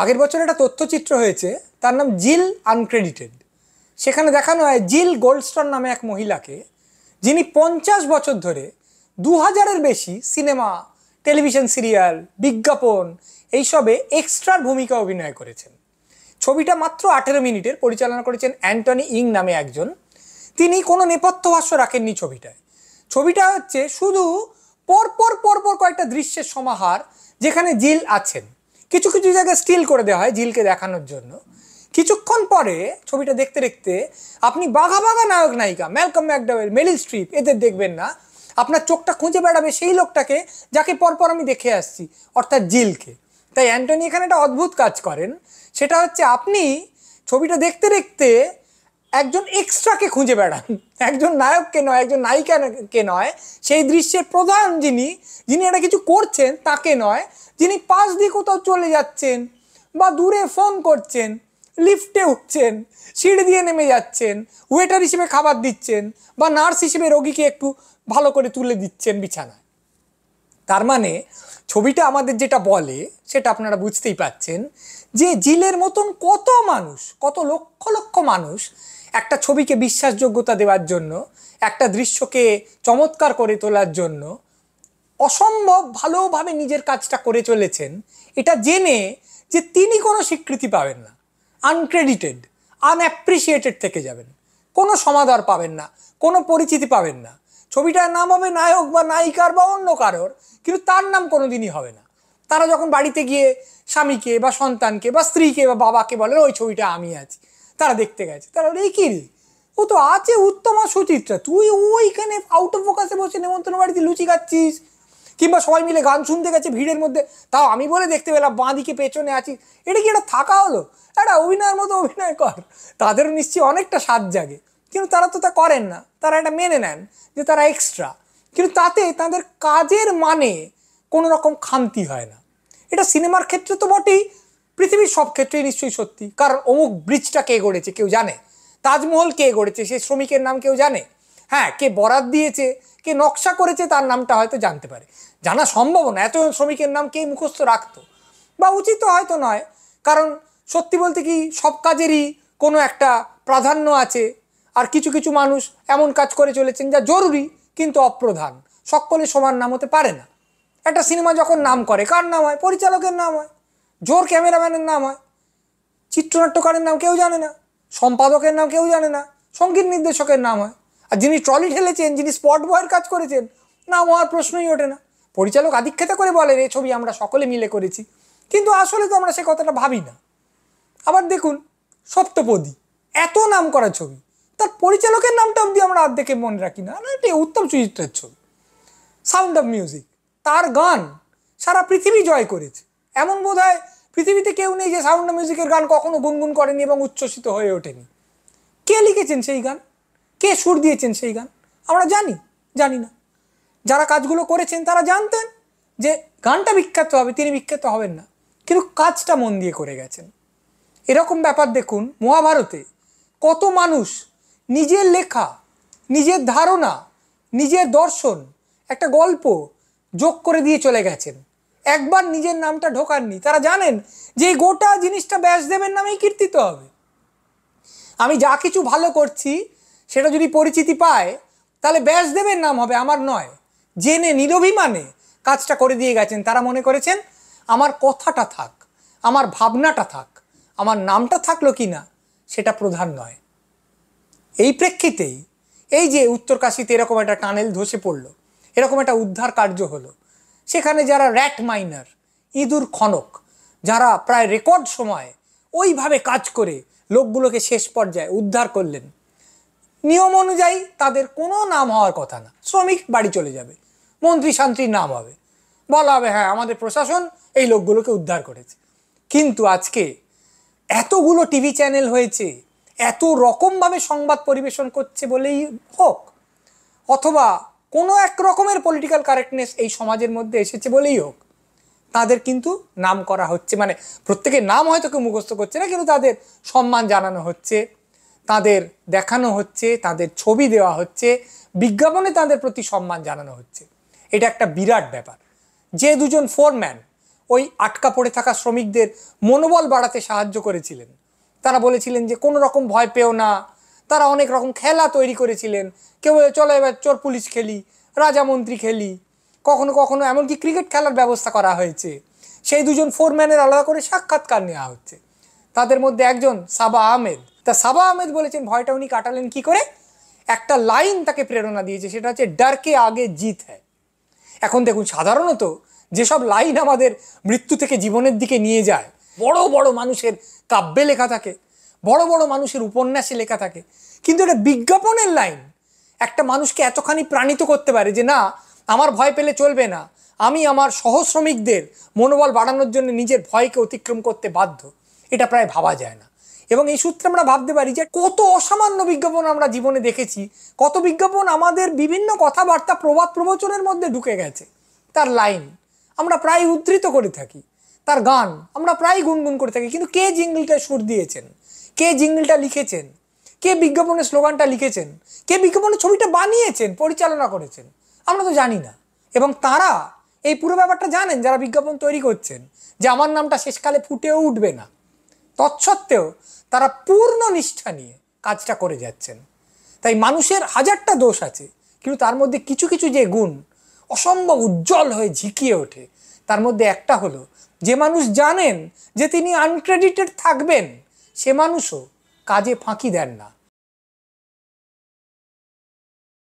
আগের বছর একটা তথ্যচিত্র হয়েছে তার নাম জিল আনক্রেডিটেড সেখানে দেখানো হয় জিল গোল্ডস্টন নামে এক মহিলাকে যিনি পঞ্চাশ বছর ধরে দু হাজারের বেশি সিনেমা টেলিভিশন সিরিয়াল বিজ্ঞাপন এইসবে এক্সট্রার ভূমিকা অভিনয় করেছেন ছবিটা মাত্র আঠেরো মিনিটের পরিচালনা করেছেন অ্যান্টনি ইং নামে একজন তিনি কোনো নেপথ্য ভাষ্য রাখেননি ছবিটায় ছবিটা হচ্ছে শুধু পরপর পরপর কয়েকটা দৃশ্যের সমাহার যেখানে জিল আছেন কিছু কিছু জায়গায় স্টিল করে দেওয়া হয় ঝিলকে দেখানোর জন্য কিছুক্ষণ পরে ছবিটা দেখতে দেখতে আপনি বাঘা বাঘা নায়ক নায়িকা ম্যালকম ম্যাকডাওয়েল মেলিল স্ট্রিপ এদের দেখবেন না আপনার চোখটা খুঁজে বেড়াবে সেই লোকটাকে যাকে পরপর আমি দেখে আসছি অর্থাৎ জিলকে তাই অ্যান্টনি এখানে একটা অদ্ভুত কাজ করেন সেটা হচ্ছে আপনি ছবিটা দেখতে দেখতে একজন এক্সট্রাকে খুঁজে বেড়ান একজন নায়ককে নয় একজন নায়িকাকে নয় সেই দৃশ্যের প্রধান যিনি যিনি একটা কিছু করছেন তাকে নয় যিনি পাশ দিয়ে কোথাও চলে যাচ্ছেন বা দূরে ফোন করছেন লিফটে উঠছেন সিঁড়ি দিয়ে নেমে যাচ্ছেন ওয়েটার হিসেবে খাবার দিচ্ছেন বা নার্স হিসেবে রোগীকে একটু ভালো করে তুলে দিচ্ছেন বিছানায় তার মানে ছবিটা আমাদের যেটা বলে সেটা আপনারা বুঝতেই পাচ্ছেন যে জিলের মতন কত মানুষ কত লক্ষ লক্ষ মানুষ একটা ছবিকে বিশ্বাসযোগ্যতা দেওয়ার জন্য একটা দৃশ্যকে চমৎকার করে তোলার জন্য অসম্ভব ভালোভাবে নিজের কাজটা করে চলেছেন এটা জেনে যে তিনি কোনো স্বীকৃতি পাবেন না আনক্রেডিটেড আনঅ্যাপ্রিসিয়েটেড থেকে যাবেন কোনো সমাদর পাবেন না কোনো পরিচিতি পাবেন না ছবিটার নাম হবে নায়ক বা নায়িকার বা অন্য কারোর কিন্তু তার নাম কোনোদিনই হবে না তারা যখন বাড়িতে গিয়ে স্বামীকে বা সন্তানকে বা স্ত্রীকে বা বাবাকে বলে ওই ছবিটা আমি আছি তারা দেখতে গেছে তারা বলে কি রে ও তো আছে উত্তম আর সুচিত্রা তুই ওইখানে আউট অফ ফোকাসে বসে নেমন্তন্ন বাড়িতে লুচি খাচ্ছিস কিংবা সবাই মিলে গান শুনতে গেছে ভিড়ের মধ্যে তাও আমি বলে দেখতে পেলাম বাঁ দিকে পেছনে আছি এটা কি এটা থাকা হলো একটা অভিনয়ের মতো অভিনয় কর তাদেরও নিশ্চয়ই অনেকটা স্বাদ জাগে কিন্তু তারা তো তা করেন না তারা এটা মেনে নেন যে তারা এক্সট্রা কিন্তু তাতে তাদের কাজের মানে কোনো রকম খামতি হয় না এটা সিনেমার ক্ষেত্রে তো বটেই পৃথিবীর সব ক্ষেত্রেই নিশ্চয়ই সত্যি কারণ অমুক ব্রিজটা কে গড়েছে কেউ জানে তাজমহল কে গড়েছে সেই শ্রমিকের নাম কেউ জানে হ্যাঁ কে বরাদ দিয়েছে কে নকশা করেছে তার নামটা হয়তো জানতে পারে জানা সম্ভব না এতজন শ্রমিকের নাম কে মুখস্থ রাখতো বা উচিত হয়তো নয় কারণ সত্যি বলতে কি সব কাজেরই কোনো একটা প্রাধান্য আছে আর কিছু কিছু মানুষ এমন কাজ করে চলেছেন যা জরুরি কিন্তু অপ্রধান সকলে সমান নাম হতে পারে না একটা সিনেমা যখন নাম করে কার নাম হয় পরিচালকের নাম হয় জোর ক্যামেরাম্যানের নাম হয় চিত্রনাট্যকারের নাম কেউ জানে না সম্পাদকের নাম কেউ জানে না সঙ্গীত নির্দেশকের নাম হয় আর যিনি ট্রলি ঠেলেছেন যিনি স্পট বয়ের কাজ করেছেন নাম হওয়ার প্রশ্নই ওঠে না পরিচালক আধিক্ষেতা করে বলেন এই ছবি আমরা সকলে মিলে করেছি কিন্তু আসলে তো আমরা সে কথাটা ভাবি না আবার দেখুন সপ্তপদী এত নাম করা ছবি তার পরিচালকের নামটা অবধি আমরা আর্ধেকে মনে রাখি না এটি উত্তম চরিত্রের ছবি সাউন্ড অফ মিউজিক তার গান সারা পৃথিবী জয় করেছে এমন বোধ হয় পৃথিবীতে কেউ নেই যে সাউন্ড অফ মিউজিকের গান কখনো গুনগুন করেনি এবং উচ্ছ্বসিত হয়ে ওঠেনি কে লিখেছেন সেই গান কে সুর দিয়েছেন সেই গান আমরা জানি জানি না যারা কাজগুলো করেছেন তারা জানতেন যে গানটা বিখ্যাত হবে তিনি বিখ্যাত হবেন না কিন্তু কাজটা মন দিয়ে করে গেছেন এরকম ব্যাপার দেখুন মহাভারতে কত মানুষ নিজের লেখা নিজের ধারণা নিজের দর্শন একটা গল্প যোগ করে দিয়ে চলে গেছেন একবার নিজের নামটা ঢোকাননি তারা জানেন যে এই গোটা জিনিসটা ব্যাসদেবের নামেই কীর্তিত হবে আমি যা কিছু ভালো করছি সেটা যদি পরিচিতি পায় তাহলে ব্যাসদেবের নাম হবে আমার নয় জেনে নিরভিমানে কাজটা করে দিয়ে গেছেন তারা মনে করেছেন আমার কথাটা থাক আমার ভাবনাটা থাক আমার নামটা থাকলো কি না সেটা প্রধান নয় এই প্রেক্ষিতেই এই যে উত্তরকাশীতে এরকম একটা টানেল ধসে পড়লো এরকম একটা উদ্ধার কার্য হলো সেখানে যারা র্যাট মাইনার ইঁদুর খনক যারা প্রায় রেকর্ড সময় ওইভাবে কাজ করে লোকগুলোকে শেষ পর্যায়ে উদ্ধার করলেন নিয়ম অনুযায়ী তাদের কোনো নাম হওয়ার কথা না শ্রমিক বাড়ি চলে যাবে মন্ত্রী শান্তির নাম হবে বলা হবে হ্যাঁ আমাদের প্রশাসন এই লোকগুলোকে উদ্ধার করেছে কিন্তু আজকে এতগুলো টিভি চ্যানেল হয়েছে এত রকমভাবে সংবাদ পরিবেশন করছে বলেই হোক অথবা কোনো এক রকমের পলিটিক্যাল কারেক্টনেস এই সমাজের মধ্যে এসেছে বলেই হোক তাদের কিন্তু নাম করা হচ্ছে মানে প্রত্যেকের নাম হয়তো কেউ মুখস্থ করছে না কিন্তু তাদের সম্মান জানানো হচ্ছে তাদের দেখানো হচ্ছে তাদের ছবি দেওয়া হচ্ছে বিজ্ঞাপনে তাদের প্রতি সম্মান জানানো হচ্ছে এটা একটা বিরাট ব্যাপার যে দুজন ফোরম্যান ওই আটকা পড়ে থাকা শ্রমিকদের মনোবল বাড়াতে সাহায্য করেছিলেন তারা বলেছিলেন যে কোনো রকম ভয় পেও না তারা অনেক রকম খেলা তৈরি করেছিলেন কেউ চলো এবার চোর পুলিশ খেলি রাজামন্ত্রী খেলি কখনো কখনো এমনকি ক্রিকেট খেলার ব্যবস্থা করা হয়েছে সেই দুজন ফোরম্যানের আলাদা করে সাক্ষাৎকার নেওয়া হচ্ছে তাদের মধ্যে একজন সাবা আহমেদ তা সাবা আহমেদ বলেছেন ভয়টা উনি কাটালেন কি করে একটা লাইন তাকে প্রেরণা দিয়েছে সেটা হচ্ছে ডারকে আগে জিত হ্যায় এখন দেখুন সাধারণত যেসব লাইন আমাদের মৃত্যু থেকে জীবনের দিকে নিয়ে যায় বড় বড় মানুষের কাব্যে লেখা থাকে বড় বড় মানুষের উপন্যাসে লেখা থাকে কিন্তু এটা বিজ্ঞাপনের লাইন একটা মানুষকে এতখানি প্রাণিত করতে পারে যে না আমার ভয় পেলে চলবে না আমি আমার সহশ্রমিকদের মনোবল বাড়ানোর জন্য নিজের ভয়কে অতিক্রম করতে বাধ্য এটা প্রায় ভাবা যায় না এবং এই সূত্রে আমরা ভাবতে পারি যে কত অসামান্য বিজ্ঞাপন আমরা জীবনে দেখেছি কত বিজ্ঞাপন আমাদের বিভিন্ন কথাবার্তা প্রবাদ প্রবচনের মধ্যে ঢুকে গেছে তার লাইন আমরা প্রায় উদ্ধৃত করে থাকি তার গান আমরা প্রায় গুনগুন করে থাকি কিন্তু কে জিঙ্গলটা সুর দিয়েছেন কে জিঙ্গলটা লিখেছেন কে বিজ্ঞাপনের স্লোগানটা লিখেছেন কে বিজ্ঞাপনের ছবিটা বানিয়েছেন পরিচালনা করেছেন আমরা তো জানি না এবং তারা এই পুরো ব্যাপারটা জানেন যারা বিজ্ঞাপন তৈরি করছেন যে আমার নামটা শেষকালে ফুটেও উঠবে না তৎসত্ত্বেও তারা পূর্ণ নিষ্ঠা নিয়ে কাজটা করে যাচ্ছেন তাই মানুষের হাজারটা দোষ আছে কিন্তু তার মধ্যে কিছু কিছু যে গুণ অসম্ভব উজ্জ্বল হয়ে ঝিকিয়ে ওঠে তার মধ্যে একটা হলো যে মানুষ জানেন যে তিনি আনক্রেডিটেড থাকবেন সে মানুষও কাজে ফাঁকি দেন না